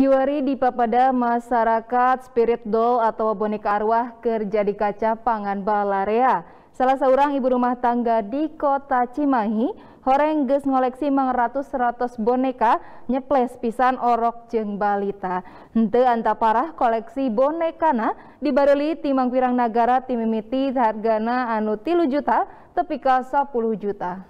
Kiwari papada masyarakat spirit doll atau boneka arwah kerja di kaca pangan balarea. Salah seorang ibu rumah tangga di kota Cimahi, horeng ges ngoleksi ratus seratus boneka nyeples pisan orok jeng balita. Hente anta parah koleksi bonekana dibaruli timang pirang nagara timimiti hargana anu tilu juta tepika 10 juta.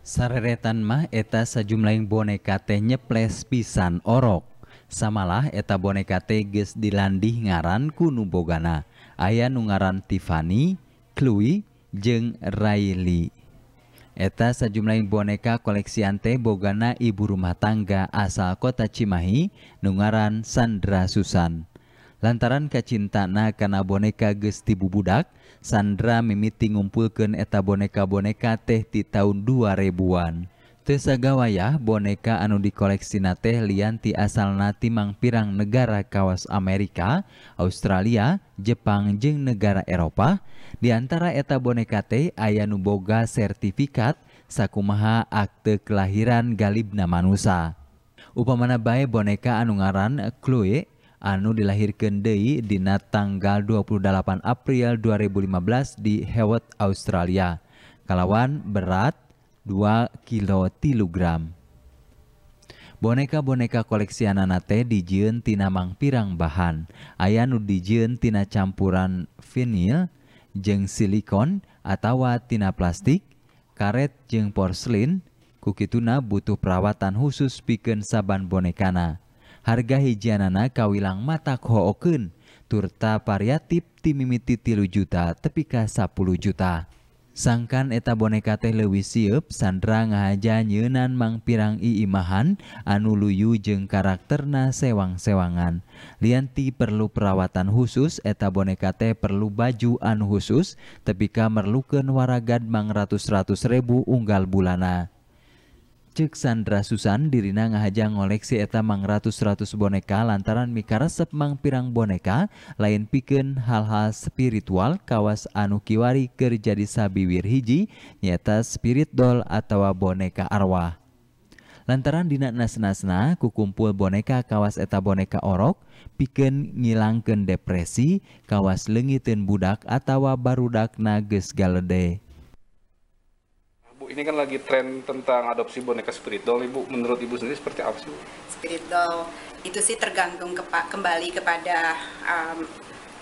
Sareretan mah eta sejumlah boneka teh nyeples pisan orok. Samalah eta boneka teh geus dilandih ngaran kuno bogana. Aya nungaran Tiffany, Chloe, jeng Riley. Eta sejumlah boneka koleksi teh bogana ibu rumah tangga asal kota Cimahi nungaran Sandra Susan lantaran kacintana karena boneka gesti bubudak Sandra mimiti ngumpulkan eta boneka-boneka teh di tahun 2000-an Tesagawayah boneka anu dikoleksi teh lianti asal nati mangpirang negara kawas Amerika Australia Jepang jeng negara Eropa Di antara eta boneka teh ayanu boga sertifikat sakumaha akte kelahiran galibna manusia upamana bae boneka anu ngaran Chloe anu dilahirkan Dei dina tanggal 28 April 2015 di Hewat, Australia. Kalawan berat 2 kilo Boneka-boneka koleksi Ananate teh dijiun tina mang pirang bahan. Ayanu nu dijiun tina campuran vinil, jeng silikon atau tina plastik, karet jeng porselin, kukituna butuh perawatan khusus bikin saban bonekana harga hijianana kawilang matak hookeun turta variatif timimiti tilu juta tepika 10 juta sangkan eta boneka teh leuwih sieup Sandra ngahaja nyenan mang pirang iimahan anu luyu jeng karakterna sewang-sewangan lianti perlu perawatan khusus eta boneka teh perlu baju anu khusus tepika merlukeun waragad mang ratus-ratus ribu unggal bulana Cek Sandra Susan dirina ngahaja ngoleksi eta mang ratus-ratus boneka lantaran mikaresep mang pirang boneka lain piken hal-hal spiritual kawas anu kiwari di sabi sabiwir hiji nyata spirit doll atau boneka arwah. Lantaran dina nas-nasna kukumpul boneka kawas eta boneka orok piken ngilangken depresi kawas lengitin budak atau barudak nages galede ini kan lagi tren tentang adopsi boneka spirit doll, Ibu. Menurut Ibu sendiri seperti apa sih, Spirit doll itu sih tergantung kepa kembali kepada um,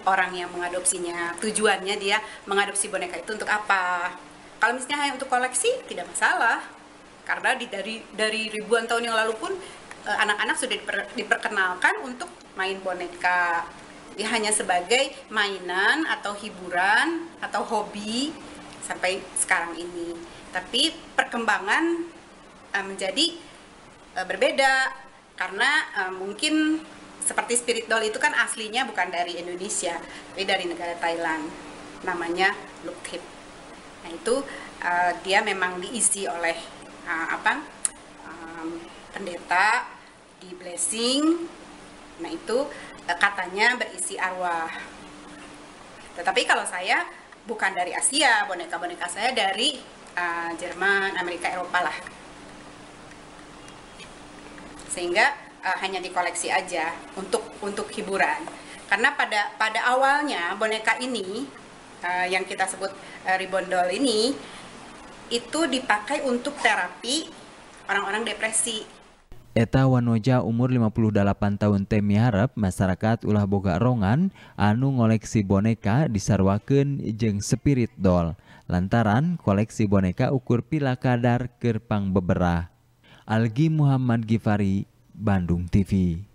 orang yang mengadopsinya. Tujuannya dia mengadopsi boneka itu untuk apa? Kalau misalnya hanya untuk koleksi, tidak masalah. Karena di, dari dari ribuan tahun yang lalu pun e, anak-anak uh, sudah diper, diperkenalkan untuk main boneka. Dia hanya sebagai mainan atau hiburan atau hobi sampai sekarang ini. Tapi perkembangan uh, menjadi uh, berbeda karena uh, mungkin seperti spirit doll itu kan aslinya bukan dari Indonesia, tapi dari negara Thailand. Namanya Hip. Nah, itu uh, dia memang diisi oleh uh, apa? Um, pendeta di blessing. Nah, itu uh, katanya berisi arwah. Tetapi kalau saya bukan dari Asia boneka-boneka saya dari uh, Jerman Amerika Eropa lah sehingga uh, hanya dikoleksi aja untuk untuk hiburan karena pada pada awalnya boneka ini uh, yang kita sebut uh, ribbon doll ini itu dipakai untuk terapi orang-orang depresi Eta Wanoja umur 58 tahun temi harap masyarakat ulah boga rongan anu ngoleksi boneka disarwaken jeng spirit doll lantaran koleksi boneka ukur pila kadar kerpang beberah Algi Muhammad Gifari Bandung TV